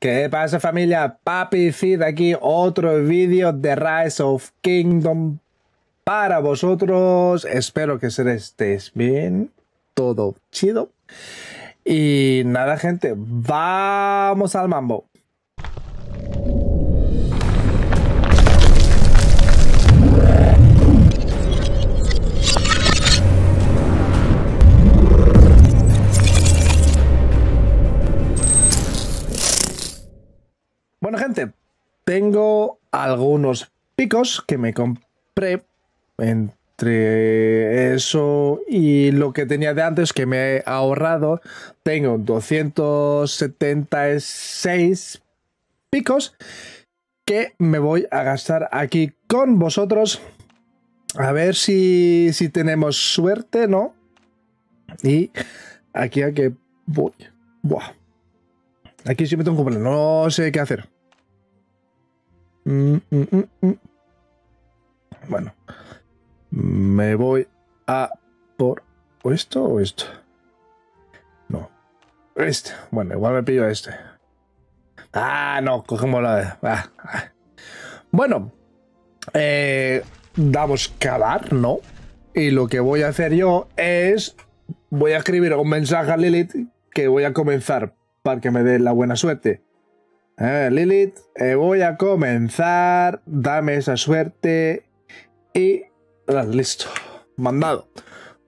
¿Qué pasa familia? Papi Cid aquí, otro vídeo de Rise of Kingdom para vosotros. Espero que se estéis bien, todo chido. Y nada gente, vamos al mambo. Tengo algunos picos que me compré entre eso y lo que tenía de antes que me he ahorrado. Tengo 276 picos que me voy a gastar aquí con vosotros. A ver si, si tenemos suerte, ¿no? Y aquí a que voy. Aquí sí me tengo comprar, no sé qué hacer. Mm, mm, mm, bueno, me voy a por esto o esto. No, este. Bueno, igual me pillo este. Ah, no, cogemos la de. Ah, ah. Bueno, eh, damos cavar, ¿no? Y lo que voy a hacer yo es. Voy a escribir un mensaje a Lilith que voy a comenzar para que me dé la buena suerte. Lilith, eh, voy a comenzar. Dame esa suerte. Y ah, listo. Mandado.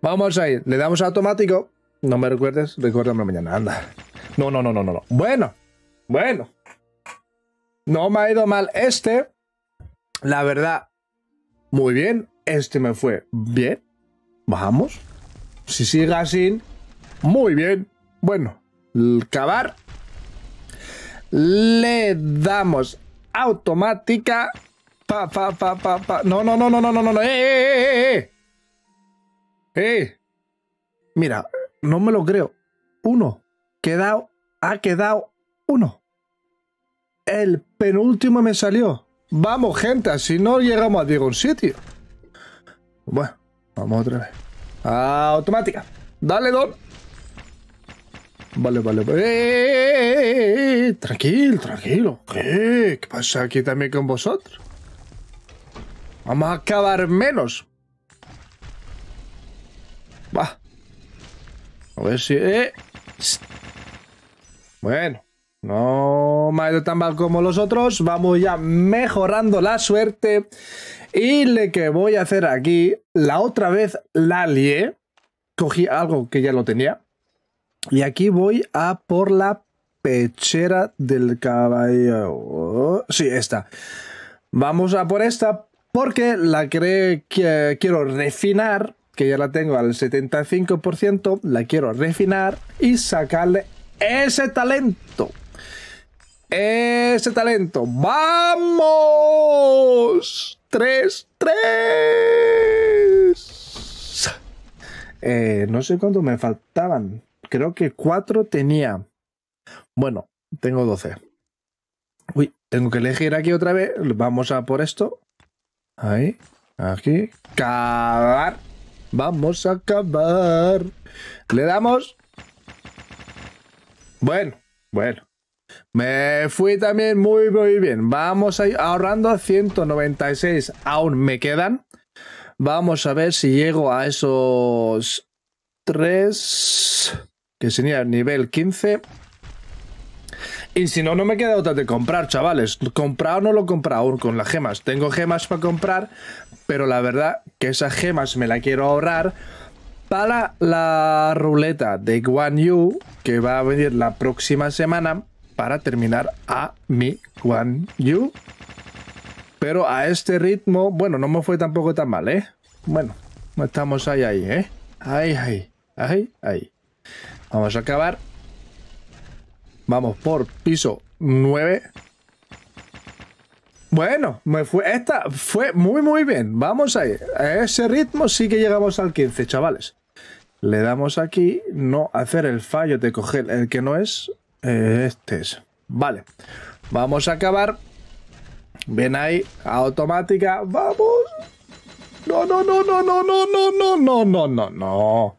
Vamos a ir. Le damos automático. No me recuerdes, recuérdame mañana. Anda. No, no, no, no, no. Bueno. Bueno. No me ha ido mal este. La verdad. Muy bien. Este me fue bien. Bajamos. Si sigue así. Muy bien. Bueno. Cavar. Le damos automática. Pa, pa, pa, pa, pa. No, no, no, no, no, no, no, ¡Eh eh eh, ¡Eh, eh, eh, eh! Mira, no me lo creo. Uno. Quedado, ha quedado uno. El penúltimo me salió. Vamos, gente, Si no llegamos a un sitio. Bueno, vamos otra vez. Ah, automática. Dale, Don. Vale, vale, vale. ¡Eh, eh, eh, tranquilo, tranquilo. ¿Qué? ¿Qué pasa aquí también con vosotros? Vamos a acabar menos. Va. A ver si... Bueno. No me ha ido tan mal como los otros. Vamos ya mejorando la suerte. Y le que voy a hacer aquí, la otra vez la lié. Cogí algo que ya lo tenía. Y aquí voy a por la pechera del caballo. Sí, esta. Vamos a por esta porque la quiero refinar, que ya la tengo al 75%, la quiero refinar y sacarle ese talento. Ese talento. ¡Vamos! ¡Tres, tres! Eh, no sé cuánto me faltaban creo que cuatro tenía. Bueno, tengo 12. Uy, tengo que elegir aquí otra vez. Vamos a por esto. Ahí, aquí. Cavar. Vamos a acabar. Le damos. Bueno, bueno. Me fui también muy, muy bien. Vamos a ir ahorrando 196. Aún me quedan. Vamos a ver si llego a esos tres que sería nivel 15. Y si no, no me queda otra de comprar, chavales. comprado no lo he comprado con las gemas. Tengo gemas para comprar, pero la verdad que esas gemas me la quiero ahorrar para la ruleta de Guan Yu que va a venir la próxima semana para terminar a mi Guan Yu. Pero a este ritmo, bueno, no me fue tampoco tan mal, ¿eh? Bueno, estamos ahí, ahí, ¿eh? Ahí, ahí, ahí, ahí. Vamos a acabar. Vamos por piso 9. Bueno, me fue, esta fue muy muy bien. Vamos a ir. A ese ritmo sí que llegamos al 15, chavales. Le damos aquí, no hacer el fallo de coger el que no es. Eh, este es. Vale. Vamos a acabar. Ven ahí, automática. ¡Vamos! No, no, no, no, no, no, no, no, no, no, no, no.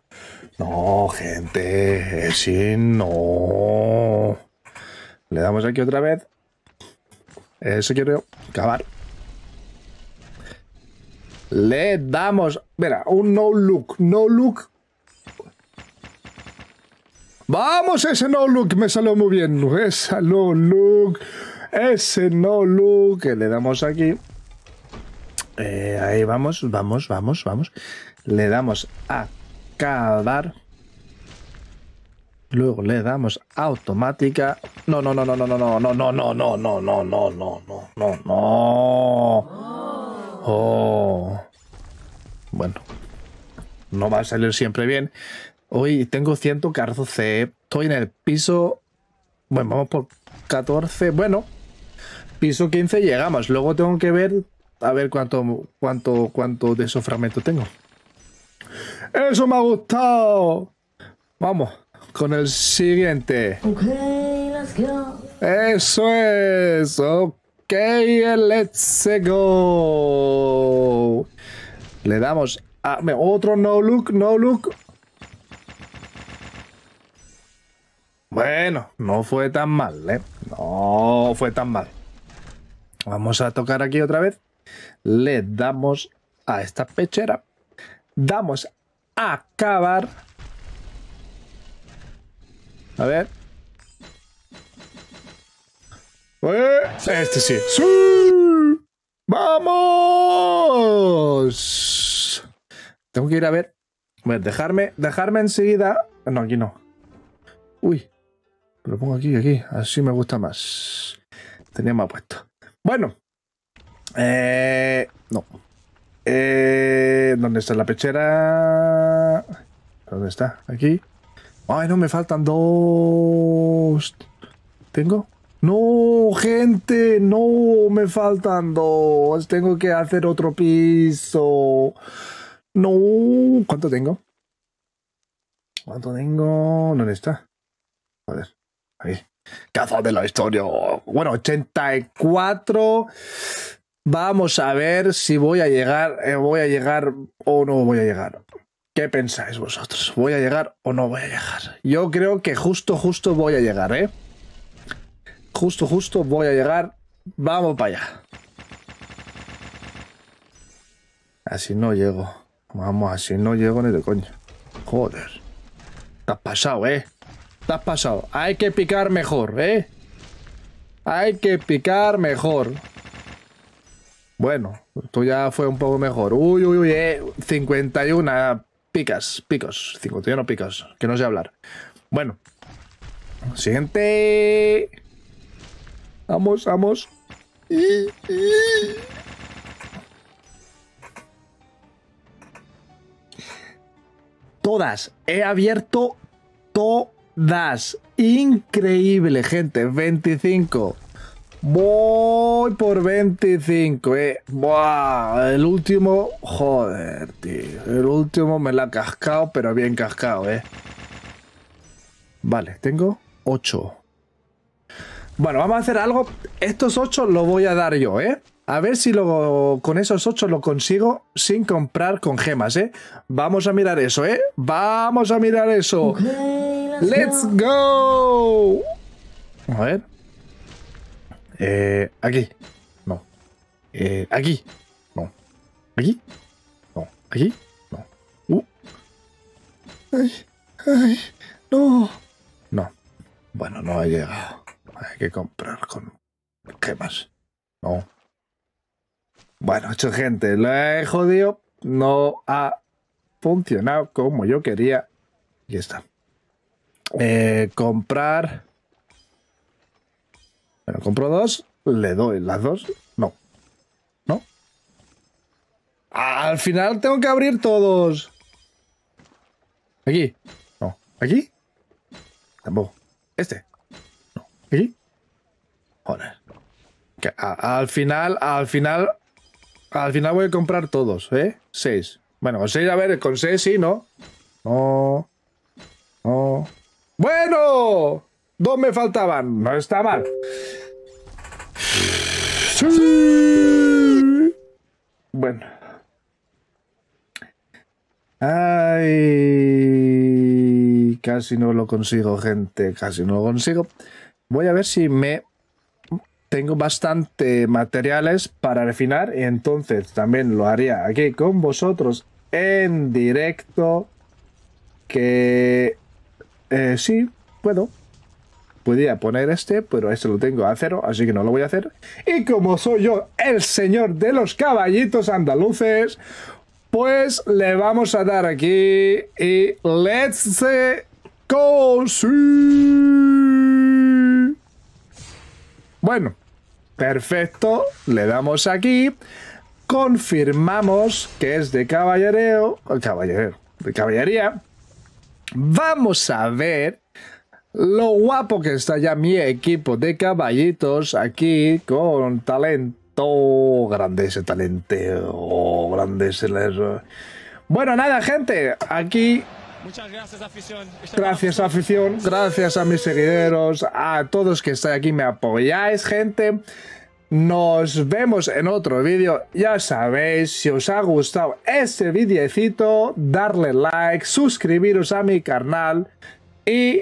No, gente, sí, no. Le damos aquí otra vez. Eso quiero acabar. Le damos... Mira, un no look, no look. ¡Vamos! Ese no look me salió muy bien. Ese no look. Ese no look que le damos aquí. Eh, ahí vamos, vamos, vamos, vamos. Le damos a dar Luego le damos automática. No, no, no, no, no, no, no, no, no, no, no, no, no, no, no, no, no, no. Bueno. No va a salir siempre bien. Hoy tengo 100 c Estoy en el piso. Bueno, vamos por 14. Bueno. Piso 15 llegamos. Luego tengo que ver. A ver cuánto, cuánto, cuánto de esos tengo. Eso me ha gustado. Vamos con el siguiente. let's Eso es. Ok, let's go. Le damos a otro no look, no look. Bueno, no fue tan mal, ¿eh? No fue tan mal. Vamos a tocar aquí otra vez. Le damos a esta pechera. Damos acabar. A ver. Eh, este sí. ¡Sí! ¡Vamos! Tengo que ir a ver. A ver, dejarme, dejarme enseguida. No, aquí no. Uy. Lo pongo aquí, aquí. Así me gusta más. Tenía más puesto. Bueno. Eh, no. Eh, ¿Dónde está la pechera? ¿Dónde está? Aquí. Ay, no, me faltan dos. ¿Tengo? No, gente, no, me faltan dos. Tengo que hacer otro piso. No. ¿Cuánto tengo? ¿Cuánto tengo? ¿Dónde está? Joder, ahí. Caza de la historia. Bueno, 84. Vamos a ver si voy a llegar, eh, voy a llegar o no voy a llegar. ¿Qué pensáis vosotros? ¿Voy a llegar o no voy a llegar? Yo creo que justo, justo voy a llegar, ¿eh? Justo, justo voy a llegar. Vamos para allá. Así no llego. Vamos, así no llego ni de coño. Joder. Te has pasado, ¿eh? Te has pasado. Hay que picar mejor, ¿eh? Hay que picar mejor. Bueno, esto ya fue un poco mejor. Uy, uy, uy, eh, 51 picas, picos. 51 picos, que no sé hablar. Bueno. Siguiente. Vamos, vamos. Todas. He abierto todas. Increíble, gente. 25. Voy por 25, eh. Buah, el último, joder, tío. El último me la ha cascado, pero bien cascado, eh. Vale, tengo 8. Bueno, vamos a hacer algo. Estos 8 los voy a dar yo, eh. A ver si luego con esos 8 lo consigo sin comprar con gemas, eh. Vamos a mirar eso, eh. Vamos a mirar eso. let's, go. go. A ver. Eh, eh, aquí. No. aquí. No. Aquí. No. Aquí. Uh. No. Ay, ay, no. No. Bueno, no ha llegado. Hay que comprar con más? No. Bueno, hecho gente, la he jodido. No ha funcionado como yo quería. Y está. Eh, comprar bueno, compro dos, le doy las dos. No. ¿No? Al final tengo que abrir todos. Aquí. No. Aquí. Tampoco. Este. No. Aquí. Joder. al final, al final, al final voy a comprar todos, ¿eh? Seis. Bueno, con seis, a ver, con seis sí, ¿no? No. No. ¡Bueno! Dos me faltaban. No está mal. Bueno. Ay, casi no lo consigo, gente. Casi no lo consigo. Voy a ver si me tengo bastante materiales para refinar. y Entonces también lo haría aquí con vosotros en directo. Que eh, sí, puedo podía poner este, pero este lo tengo a cero, así que no lo voy a hacer. Y como soy yo el señor de los caballitos andaluces, pues le vamos a dar aquí y let's go. Bueno, perfecto, le damos aquí, confirmamos que es de caballereo... caballero, de caballería. Vamos a ver lo guapo que está ya mi equipo de caballitos aquí con talento. Grande ese talento. Grande ese... Bueno, nada, gente. Aquí Muchas gracias, afición. Este gracias, afición. Gracias a mis seguidores, a todos que estáis aquí, me apoyáis, gente. Nos vemos en otro vídeo. Ya sabéis, si os ha gustado este videcito darle like, suscribiros a mi canal y